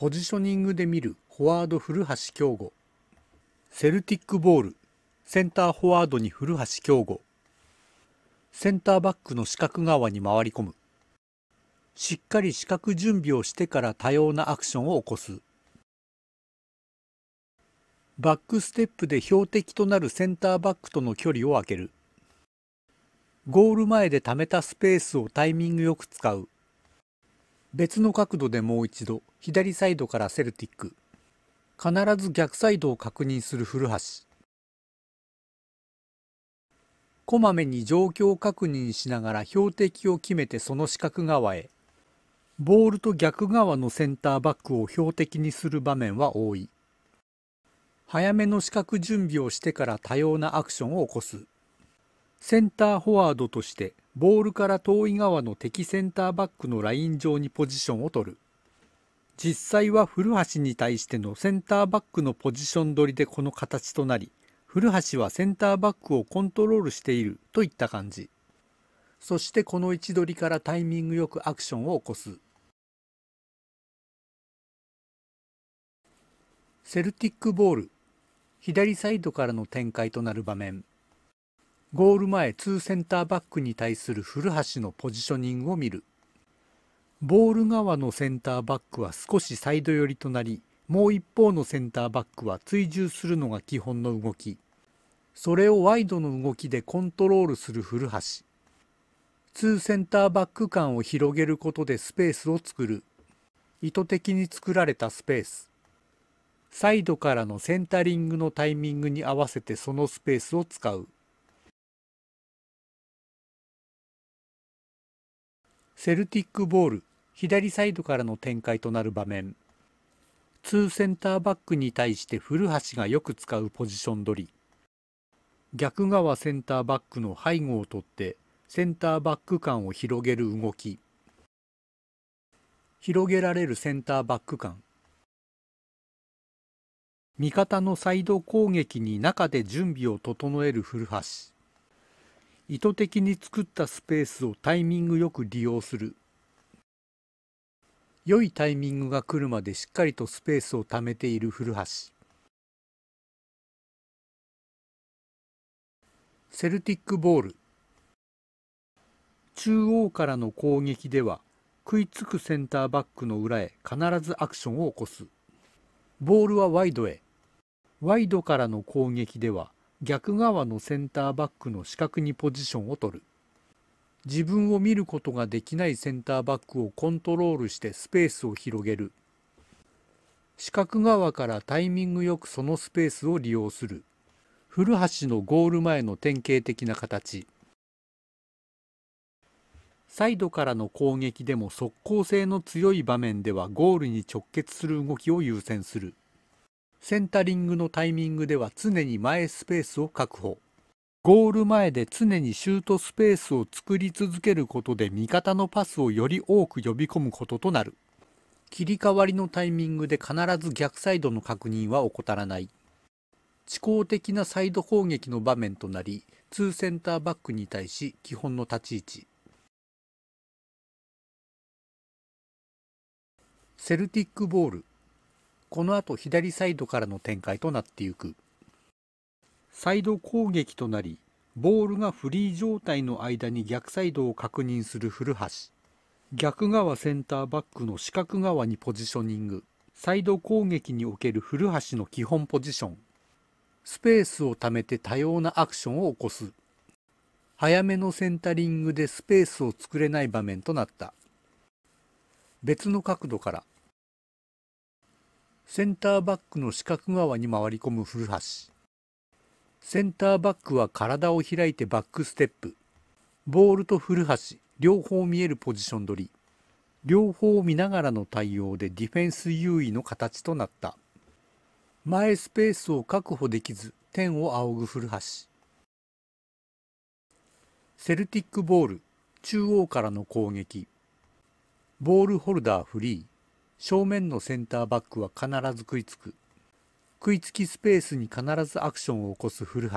ポジショニングで見るフォワード古橋京吾セルティックボールセンターフォワードに古橋京吾センターバックの四角側に回り込むしっかり四角準備をしてから多様なアクションを起こすバックステップで標的となるセンターバックとの距離を空けるゴール前で溜めたスペースをタイミングよく使う別の角度でもう一度左サイドからセルティック必ず逆サイドを確認する古橋こまめに状況を確認しながら標的を決めてその四角側へボールと逆側のセンターバックを標的にする場面は多い早めの視覚準備をしてから多様なアクションを起こすセンターフォワードとしてボールから遠い側の敵センターバックのライン上にポジションを取る。実際は古橋に対してのセンターバックのポジション取りでこの形となり、古橋はセンターバックをコントロールしているといった感じ。そしてこの位置取りからタイミングよくアクションを起こす。セルティックボール。左サイドからの展開となる場面。ゴール前2センターバックに対する古橋のポジショニングを見るボール側のセンターバックは少しサイド寄りとなりもう一方のセンターバックは追従するのが基本の動きそれをワイドの動きでコントロールする古橋2センターバック間を広げることでスペースを作る意図的に作られたスペースサイドからのセンタリングのタイミングに合わせてそのスペースを使うセルティックボール左サイドからの展開となる場面2センターバックに対して古橋がよく使うポジション取り逆側センターバックの背後を取ってセンターバック間を広げる動き広げられるセンターバック間味方のサイド攻撃に中で準備を整える古橋意図的に作ったスペースをタイミングよく利用する良いタイミングが来るまでしっかりとスペースを貯めている古橋セルティックボール中央からの攻撃では食いつくセンターバックの裏へ必ずアクションを起こすボールはワイドへワイドからの攻撃では逆側のセンターバックの死角にポジションを取る自分を見ることができないセンターバックをコントロールしてスペースを広げる死角側からタイミングよくそのスペースを利用する古橋のゴール前の典型的な形サイドからの攻撃でも速攻性の強い場面ではゴールに直結する動きを優先するセンタリングのタイミングでは常に前スペースを確保。ゴール前で常にシュートスペースを作り続けることで味方のパスをより多く呼び込むこととなる。切り替わりのタイミングで必ず逆サイドの確認は怠らない。思考的なサイド攻撃の場面となり、2センターバックに対し基本の立ち位置。セルティックボールこの後左サイドからの展開となっていくサイド攻撃となりボールがフリー状態の間に逆サイドを確認する古橋逆側センターバックの四角側にポジショニングサイド攻撃における古橋の基本ポジションスペースを貯めて多様なアクションを起こす早めのセンタリングでスペースを作れない場面となった別の角度からセンターバックの四角側に回り込む古橋センターバックは体を開いてバックステップボールと古橋両方見えるポジション取り両方見ながらの対応でディフェンス優位の形となった前スペースを確保できず天を仰ぐ古橋セルティックボール中央からの攻撃ボールホルダーフリー正面のセンターバックは必ず食いつく食いつきスペースに必ずアクションを起こす古橋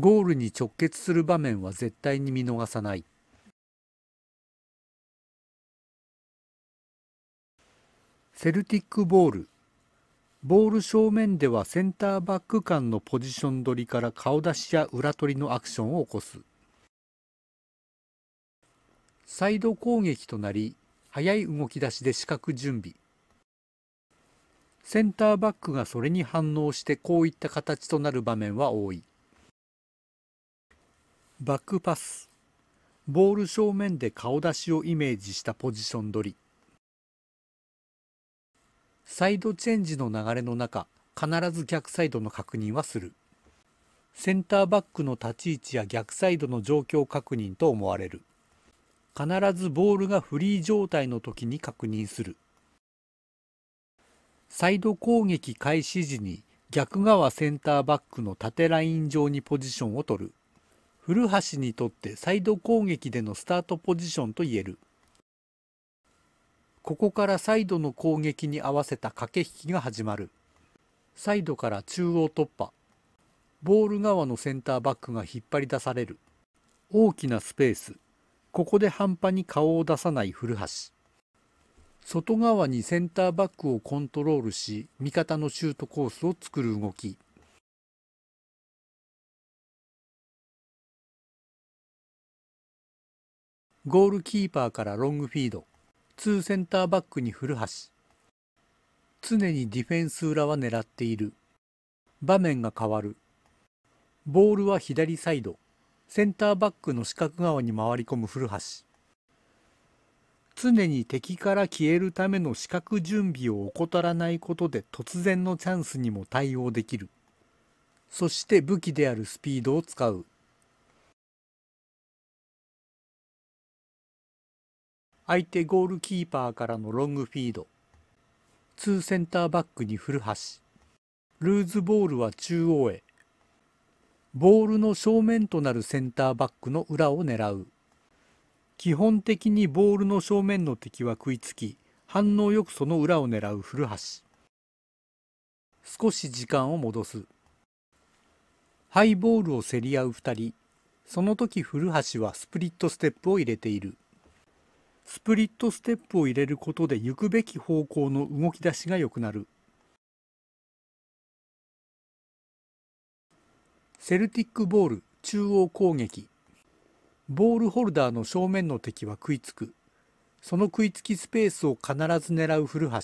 ゴールに直結する場面は絶対に見逃さないセルティックボールボール正面ではセンターバック間のポジション取りから顔出しや裏取りのアクションを起こすサイド攻撃となり早い動き出しで四角準備センターバックがそれに反応してこういった形となる場面は多いバックパスボール正面で顔出しをイメージしたポジション取りサイドチェンジの流れの中必ず逆サイドの確認はするセンターバックの立ち位置や逆サイドの状況確認と思われる必ずボールがフリー状態の時に確認するサイド攻撃開始時に逆側センターバックの縦ライン上にポジションを取る古橋にとってサイド攻撃でのスタートポジションといえるここからサイドの攻撃に合わせた駆け引きが始まるサイドから中央突破ボール側のセンターバックが引っ張り出される大きなスペースここで半端に顔を出さない古橋外側にセンターバックをコントロールし味方のシュートコースを作る動きゴールキーパーからロングフィード2センターバックに古橋常にディフェンス裏は狙っている場面が変わるボールは左サイドセンターバックの四角側に回り込む古橋常に敵から消えるための四角準備を怠らないことで突然のチャンスにも対応できるそして武器であるスピードを使う相手ゴールキーパーからのロングフィード2センターバックに古橋ルーズボールは中央へボールの正面となるセンターバックの裏を狙う基本的にボールの正面の敵は食いつき反応よくその裏を狙う古橋少し時間を戻すハイボールを競り合う2人その時古橋はスプリットステップを入れているスプリットステップを入れることで行くべき方向の動き出しが良くなるセルティックボール中央攻撃ボールホルダーの正面の敵は食いつくその食いつきスペースを必ず狙う古橋